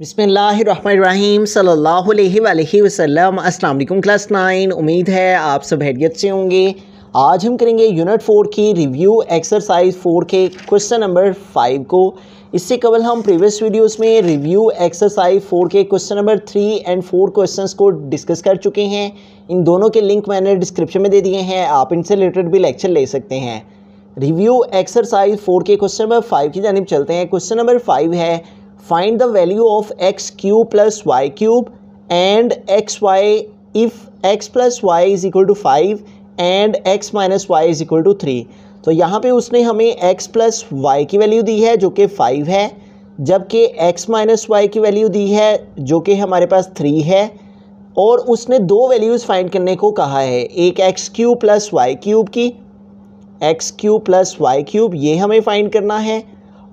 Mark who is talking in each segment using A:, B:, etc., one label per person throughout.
A: बिसमीम सल्लल्लाहु अलैहि क्लास नाइन उम्मीद है आप सब हैरियत से होंगे आज हम करेंगे यूनिट फ़ोर की रिव्यू एक्सरसाइज फ़ोर के क्वेश्चन नंबर फाइव को इससे कबल हम प्रीवियस वीडियोस में रिव्यू एक्सरसाइज फ़ोर के question number three and four questions को डिस्कस कर चुके हैं इन दोनों के लिंक मैंने डिस्क्रिप्शन में दे दिए हैं आप इनसे रिलेटेड भी लेक्चर ले सकते हैं रिव्यू एक्सरसाइज फोर के क्वेश्चन नंबर फाइव की जानब चलते हैं क्वेश्चन नंबर फाइव है find the value of x cube plus y cube and x y if x plus y is equal to five and x minus y is equal to three तो यहाँ पे उसने हमें x plus y की value दी है जो कि फाइव है जबकि x माइनस वाई की वैल्यू दी है जो कि हमारे पास थ्री है और उसने दो वैल्यूज़ फाइंड करने को कहा है एक x cube plus y cube की x cube plus y cube ये हमें फाइंड करना है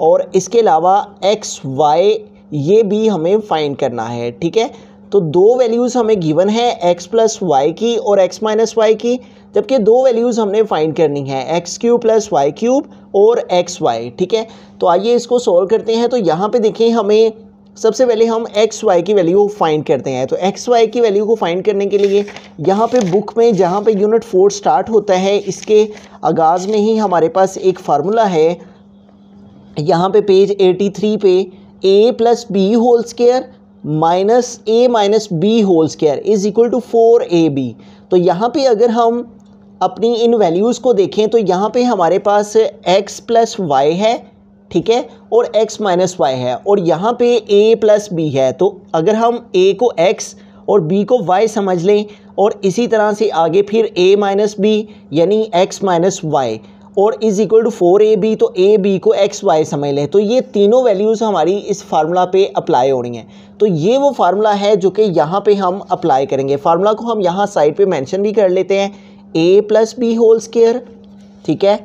A: और इसके अलावा एक्स वाई ये भी हमें फाइंड करना है ठीक है तो दो वैल्यूज़ हमें गिवन है x प्लस वाई की और x माइनस वाई की जबकि दो वैल्यूज़ हमने फाइंड करनी है x cube plus y cube और एक्स वाई ठीक है तो आइए इसको सॉल्व करते हैं तो यहाँ पे देखें हमें सबसे पहले हम एक्स वाई की वैल्यू फाइंड करते हैं तो एक्स वाई की वैल्यू को फाइंड करने के लिए यहाँ पे बुक में जहाँ पे यूनिट फोर स्टार्ट होता है इसके आगाज़ में ही हमारे पास एक फार्मूला है यहाँ पे पेज 83 पे a plus b whole square minus a minus b whole square is equal to four a b तो यहाँ पे अगर हम अपनी इन वैल्यूज़ को देखें तो यहाँ पे हमारे पास x प्लस वाई है ठीक है और x माइनस वाई है और यहाँ पे a प्लस बी है तो अगर हम a को x और b को y समझ लें और इसी तरह से आगे फिर a माइनस बी यानी x माइनस वाई और is equal to four a b तो ए बी को एक्स वाई समझ लें तो ये तीनों वैल्यूज़ हमारी इस फार्मूला पे अप्लाई हो रही हैं तो ये वो फार्मूला है जो कि यहाँ पे हम अप्लाई करेंगे फार्मूला को हम यहाँ साइड पे मेंशन भी कर लेते हैं a plus b whole square ठीक है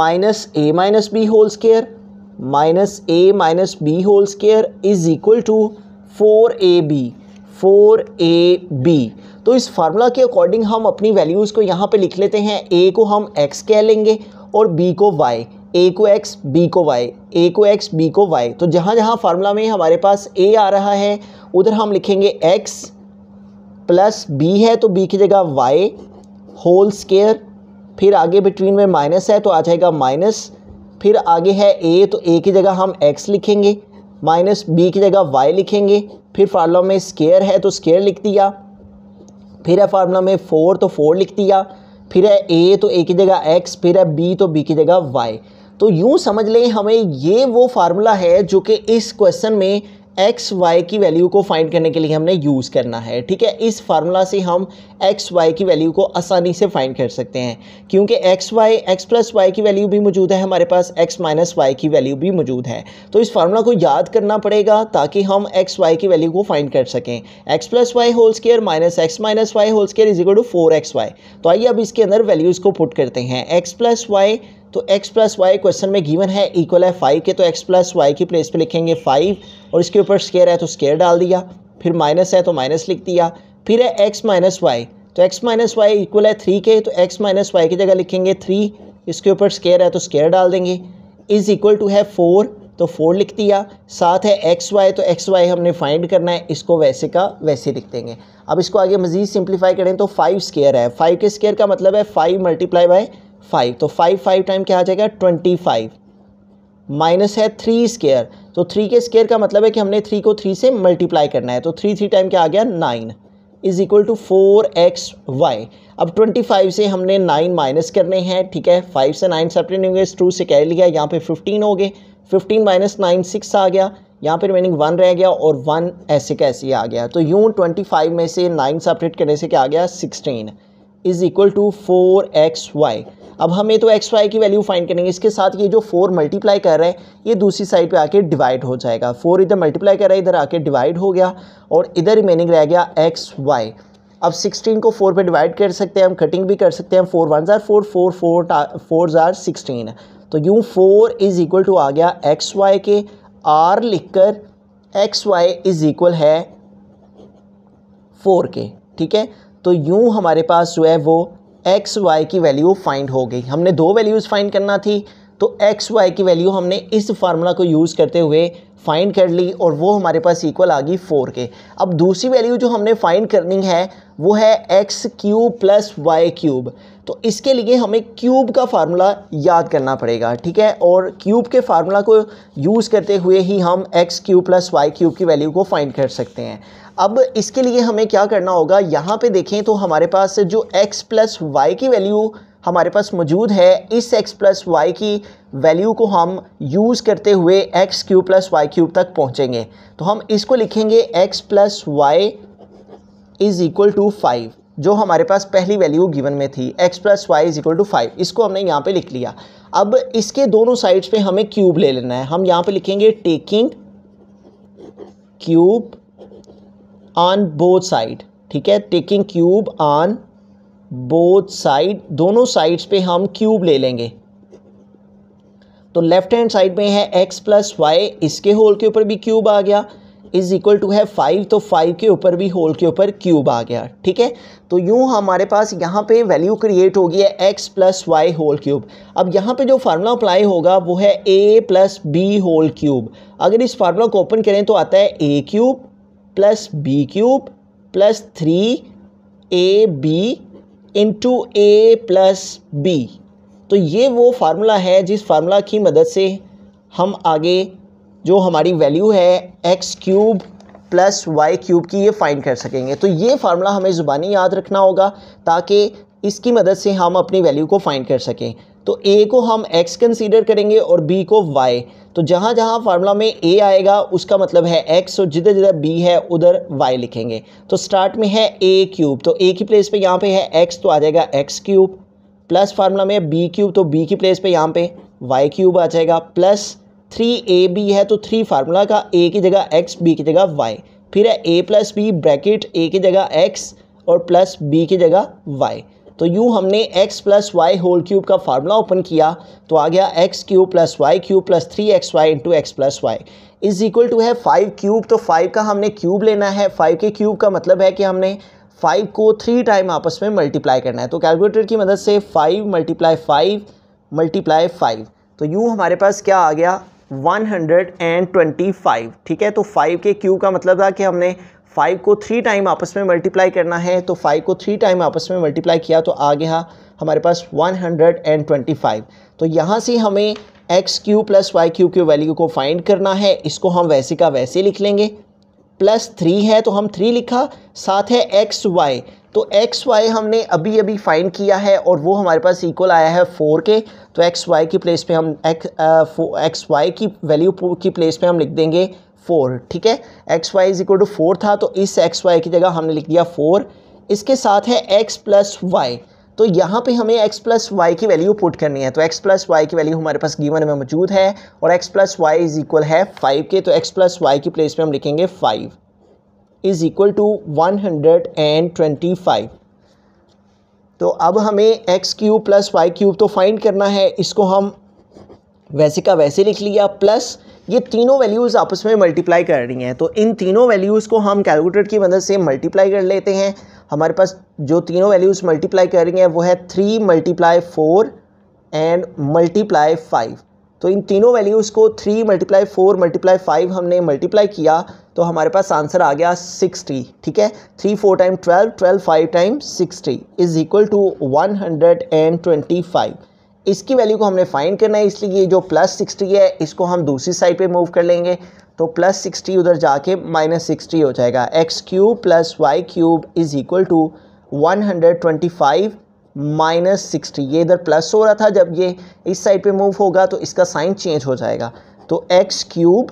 A: minus a minus b whole square minus a minus b whole square is equal to four a b four a b तो इस फार्मूला के अकॉर्डिंग हम अपनी वैल्यूज़ को यहाँ पे लिख लेते हैं ए को हम एक्स कह लेंगे और बी को वाई ए को एक्स बी को वाई ए को एक्स बी को वाई तो जहाँ जहाँ फार्मूला में हमारे पास ए आ रहा है उधर हम लिखेंगे एक्स प्लस बी है तो बी की जगह वाई होल स्केयर फिर आगे बिटवीन में माइनस है तो आ जाएगा माइनस फिर आगे है ए तो ए की जगह हम एक्स लिखेंगे माइनस बी की जगह वाई लिखेंगे फिर फार्मूला में स्केयर है तो स्केयर लिख दिया फिर है फार्मूला में फोर तो फोर लिख दिया फिर है ए तो ए की जगह एक्स फिर है बी तो बी की जगह वाई तो यूँ समझ लें हमें ये वो फार्मूला है जो कि इस क्वेश्चन में एक्स वाई की वैल्यू को फाइंड करने के लिए हमने यूज़ करना है ठीक है इस फार्मूला से हम एक्स वाई की वैल्यू को आसानी से फाइंड कर सकते हैं क्योंकि x y x plus y की वैल्यू भी मौजूद है हमारे पास एक्स माइनस वाई की वैल्यू भी मौजूद है तो इस फार्मूला को याद करना पड़ेगा ताकि हम एक्स वाई की वैल्यू को फाइंड कर सकें x plus y whole square minus x minus y whole square is equal to four x y तो आइए अब इसके अंदर वैल्यूज़ को पुट करते हैं एक्स प्लस वाई तो x प्लस वाई क्वेश्चन में गिवन है इक्वल है फाइव के तो x प्लस वाई की प्लेस पे लिखेंगे फाइव और इसके ऊपर स्केयर है तो स्केयर डाल दिया फिर माइनस है तो माइनस लिख दिया फिर है एक्स माइनस वाई तो एक्स माइनस वाई इक्वल है थ्री के तो एक्स माइनस वाई की जगह लिखेंगे थ्री इसके ऊपर स्केयर है तो स्केयर डाल देंगे इज़ इक्वल टू है फोर तो फोर लिख दिया साथ है एक्स वाई तो एक्स वाई हमने फाइंड करना है इसको वैसे का वैसे लिख देंगे अब इसको आगे मज़ीद सिंप्लीफाई करें तो फाइव स्केयर है फाइव के स्केयर का मतलब है फाइव मल्टीप्लाई बाय फाइव तो फाइव फाइव टाइम क्या आ जाएगा ट्वेंटी फाइव माइनस है थ्री स्केयर तो थ्री के स्केयर का मतलब है कि हमने थ्री को थ्री से मल्टीप्लाई करना है तो थ्री थ्री टाइम क्या आ गया nine is equal to four x y अब ट्वेंटी फाइव से हमने नाइन माइनस करने हैं ठीक है फाइव से नाइन सेपरेट नहीं होंगे टू से कह लिया यहाँ पे फिफ्टीन हो गए फिफ्टीन माइनस नाइन सिक्स आ गया यहाँ पे रिमेनिंग वन रह गया और वन ऐसे कैसे आ गया तो यूँ ट्वेंटी फाइव में से नाइन सेपरेट करने से क्या आ गया sixteen is equal to four x y अब हमें तो एक्स वाई की वैल्यू फाइंड करेंगे इसके साथ ये जो फोर मल्टीप्लाई कर रहे हैं ये दूसरी साइड पे आके डिवाइड हो जाएगा फोर इधर मल्टीप्लाई कर रहा है इधर आके डिवाइड हो गया और इधर रिमेनिंग रह गया एक्स वाई अब सिक्सटीन को फोर पे डिवाइड कर सकते हैं हम कटिंग भी कर सकते हैं फोर वन ज़ार फोर फोर फोर फोर ज़ार सिक्सटीन तो यूँ फोर इज़ इक्वल टू आ गया एक्स वाई के आर लिख कर एक्स वाई इज़ इक्वल है फोर के ठीक है तो यूँ हमारे पास जो है वो एक्स वाई की वैल्यू फाइंड हो गई हमने दो वैल्यूज़ फाइंड करना थी तो एक्स वाई की वैल्यू हमने इस फार्मूला को यूज़ करते हुए फाइंड कर ली और वो हमारे पास इक्वल आ गई फोर के अब दूसरी वैल्यू जो हमने फाइंड करनी है वो है x cube plus y cube तो इसके लिए हमें क्यूब का फार्मूला याद करना पड़ेगा ठीक है और क्यूब के फार्मूला को यूज़ करते हुए ही हम x cube plus y cube की वैल्यू को फाइंड कर सकते हैं अब इसके लिए हमें क्या करना होगा यहाँ पे देखें तो हमारे पास जो x प्लस वाई की वैल्यू हमारे पास मौजूद है इस x प्लस वाई की वैल्यू को हम यूज़ करते हुए x cube plus y cube तक पहुँचेंगे तो हम इसको लिखेंगे x plus y is equal to five जो हमारे पास पहली वैल्यू गिवन में थी x plus y is equal to five इसको हमने यहाँ पे लिख लिया अब इसके दोनों साइड्स पे हमें क्यूब ले लेना है हम यहाँ पे लिखेंगे taking cube on both side ठीक है taking cube on both side दोनों साइड्स पे हम क्यूब ले लेंगे तो लेफ्ट हैंड साइड में है x प्लस वाई इसके होल के ऊपर भी क्यूब आ गया इज इक्वल टू है फाइव तो फाइव के ऊपर भी होल के ऊपर क्यूब आ गया ठीक है तो यूं हमारे पास यहाँ पे वैल्यू क्रिएट होगी है x plus y whole cube अब यहाँ पे जो फार्मूला अप्लाई होगा वो है a plus b whole cube अगर इस फार्मूला को ओपन करें तो आता है a cube plus b cube plus three a b into a plus b तो ये वो फार्मूला है जिस फार्मूला की मदद से हम आगे जो हमारी वैल्यू है x cube plus y cube की ये फाइंड कर सकेंगे तो ये फार्मूला हमें ज़ुबानी याद रखना होगा ताकि इसकी मदद से हम अपनी वैल्यू को फाइंड कर सकें तो ए को हम एक्स कंसीडर करेंगे और बी को वाई तो जहाँ जहाँ फार्मूला में ए आएगा उसका मतलब है एक्स और जिधर जिधर बी है उधर वाई लिखेंगे तो स्टार्ट में है ए क्यूब तो ए की प्लेस पे यहाँ पे है एक्स तो आ जाएगा एक्स क्यूब प्लस फार्मूला में बी क्यूब तो बी की प्लेस पे यहाँ पे वाई क्यूब आ जाएगा प्लस थ्री ए बी है तो थ्री फार्मूला का ए की जगह एक्स बी की जगह वाई फिर है a plus b bracket a की जगह एक्स और प्लस बी की जगह वाई तो यूँ हमने x plus y whole cube का फार्मूला ओपन किया तो आ गया x cube plus y cube plus three x y into x plus y is equal to है फाइव क्यूब तो फाइव का हमने क्यूब लेना है फाइव के क्यूब का मतलब है कि हमने फाइव को थ्री टाइम आपस में मल्टीप्लाई करना है तो कैलकुलेटर की मदद से five multiply five multiply five तो यूँ हमारे पास क्या आ गया 125 ठीक है तो 5 के क्यूब का मतलब था कि हमने फाइव को थ्री टाइम आपस में मल्टीप्लाई करना है तो फाइव को थ्री टाइम आपस में मल्टीप्लाई किया तो आ गया हाँ, हमारे पास one hundred and twenty five तो यहाँ से हमें x cube plus y cube की वैल्यू को फाइंड करना है इसको हम वैसे का वैसे लिख लेंगे प्लस थ्री है तो हम थ्री लिखा साथ है एक्स वाई तो एक्स वाई हमने अभी अभी फाइंड किया है और वो हमारे पास इक्वल आया है फोर के तो एक्स वाई की प्लेस पे हम एक्स एक्स वाई की वैल्यू की प्लेस पे हम लिख देंगे फोर ठीक है x y is equal to four था तो इस एक्स वाई की जगह हमने लिख दिया फोर इसके साथ है एक्स प्लस वाई तो यहाँ पे हमें x प्लस वाई की वैल्यू पुट करनी है तो x प्लस वाई की वैल्यू हमारे पास गिवन में मौजूद है और x plus y is equal है फाइव के तो x प्लस वाई की प्लेस पे हम लिखेंगे five is equal to one hundred and twenty five तो अब हमें x cube plus y cube तो फाइंड करना है इसको हम वैसे का वैसे लिख लिया प्लस ये तीनों वैल्यूज़ आपस में मल्टीप्लाई कर रही हैं तो इन तीनों वैल्यूज़ को हम कैलकुलेटर की मदद से मल्टीप्लाई कर लेते हैं हमारे पास जो तीनों वैल्यूज़ मल्टीप्लाई कर रही हैं वो है three multiply four and multiply five तो इन तीनों वैल्यूज़ को three multiply four multiply five हमने मल्टीप्लाई किया तो हमारे पास आंसर आ गया सिक्सटी ठीक है three four time twelve twelve five time sixty is equal to one hundred and twenty five इसकी वैल्यू को हमने फाइंड करना है इसलिए ये जो प्लस सिक्सटी है इसको हम दूसरी साइड पे मूव कर लेंगे तो प्लस सिक्सटी उधर जाके माइनस सिक्सटी हो जाएगा x cube plus y cube is equal to one hundred twenty five minus sixty ये इधर प्लस हो रहा था जब ये इस साइड पे मूव होगा तो इसका साइन चेंज हो जाएगा तो x cube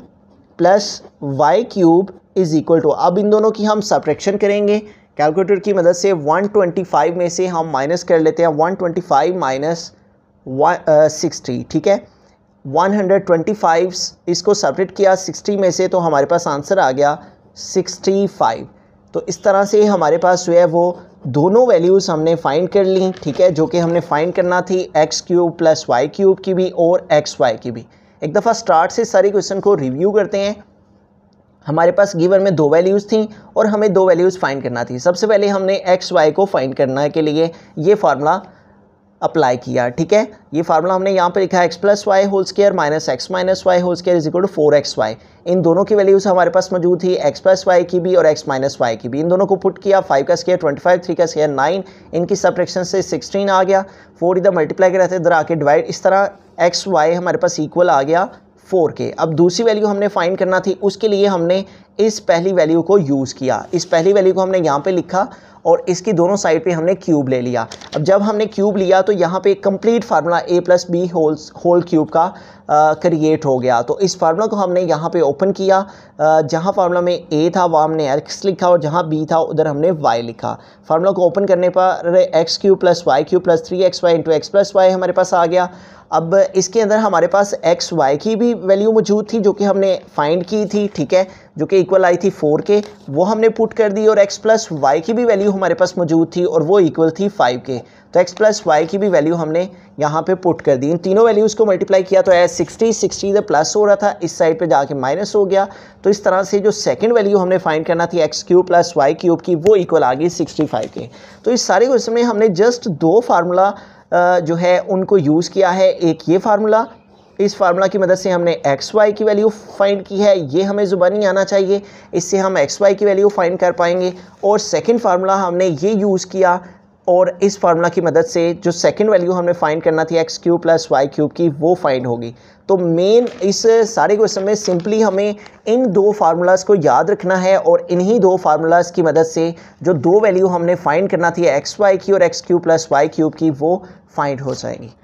A: plus y cube is equal to अब इन दोनों की हम सब्ट्रैक्शन करेंगे कैलकुलेटर की मदद से 125 में से हम माइनस कर लेते हैं 125 माइनस सिक्सटी ठीक है 125 इसको सेपरेट किया 60 में से तो हमारे पास आंसर आ गया 65 तो इस तरह से हमारे पास जो है वो दोनों वैल्यूज़ हमने फाइंड कर ली ठीक है जो कि हमने फाइंड करना थी x cube plus y cube की भी और एक्स वाई की भी एक दफ़ा स्टार्ट से सारे क्वेश्चन को रिव्यू करते हैं हमारे पास गिवन में दो वैल्यूज़ थी और हमें दो वैल्यूज़ फाइंड करना थी सबसे पहले हमने एक्स वाई को फाइंड करना के लिए ये फार्मूला अप्लाई किया ठीक है ये फार्मूला हमने यहाँ पे लिखा है x plus y whole square minus x minus y whole square is equal to four x y इन दोनों की वैल्यूज़ हमारे पास मौजूद थी एक्स प्लस वाई की भी और एक्स माइनस वाई की भी इन दोनों को पुट किया फाइव का स्केयर ट्वेंटी फाइव थ्री का स्केयर नाइन इनकी सब्ट्रैक्शन से सिक्सटीन आ गया फोर इधर मल्टीप्लाई के रहते इधर आके डिवाइड इस तरह एक्स वाई हमारे पास इक्वल आ गया फोर के अब दूसरी वैल्यू हमने फाइंड करना थी उसके लिए हमने इस पहली वैल्यू को यूज़ किया इस पहली वैल्यू को हमने यहाँ पे लिखा और इसकी दोनों साइड पे हमने क्यूब ले लिया अब जब हमने क्यूब लिया तो यहाँ पे complete formula a plus b whole whole cube का क्रिएट हो गया तो इस फार्मूला को हमने यहाँ पे ओपन किया जहाँ फार्मूला में ए था वहाँ हमने एक्स लिखा और जहाँ बी था उधर हमने वाई लिखा फार्मूला को ओपन करने पर x cube plus y cube plus three x y into x plus y हमारे पास आ गया अब इसके अंदर हमारे पास एक्स वाई की भी वैल्यू मौजूद थी जो कि हमने फाइंड की थी ठीक है जो कि इक्वल आई थी फोर के वो हमने पुट कर दी और एक्स प्लस वाई की भी वैल्यू हमारे पास मौजूद थी और वो इक्वल थी फाइव के तो एक्स प्लस वाई की भी वैल्यू हमने यहाँ पे पुट कर दी इन तीनों वैल्यूज़ को मल्टीप्लाई किया तो एज सिक्सटी सिक्सटी इधर प्लस हो रहा था इस साइड पे जाके माइनस हो गया तो इस तरह से जो सेकंड वैल्यू हमने फाइंड करना थी x cube plus y cube की वो इक्वल आ गई सिक्सटी फाइव के तो इस सारे क्वेश्चन में हमने जस्ट दो फार्मूला जो है उनको यूज़ किया है एक ये फार्मूला इस फार्मूला की मदद से हमने एक्स वाई की वैल्यू फाइंड की है ये हमें ज़ुबानी आना चाहिए इससे हम एक्स वाई की वैल्यू फाइंड कर पाएंगे और सेकंड फार्मूला हमने ये यूज़ किया और इस फार्मूला की मदद से जो सेकंड वैल्यू हमने फाइंड करना थी x cube plus y cube की वो फाइंड होगी तो मेन इस सारे क्वेश्चन में सिंपली हमें इन दो फार्मूलाज को याद रखना है और इन्हीं दो फार्मूलाज की मदद से जो दो वैल्यू हमने फाइंड करना थी एक्स वाई की और x cube plus y cube की वो फाइंड हो जाएंगी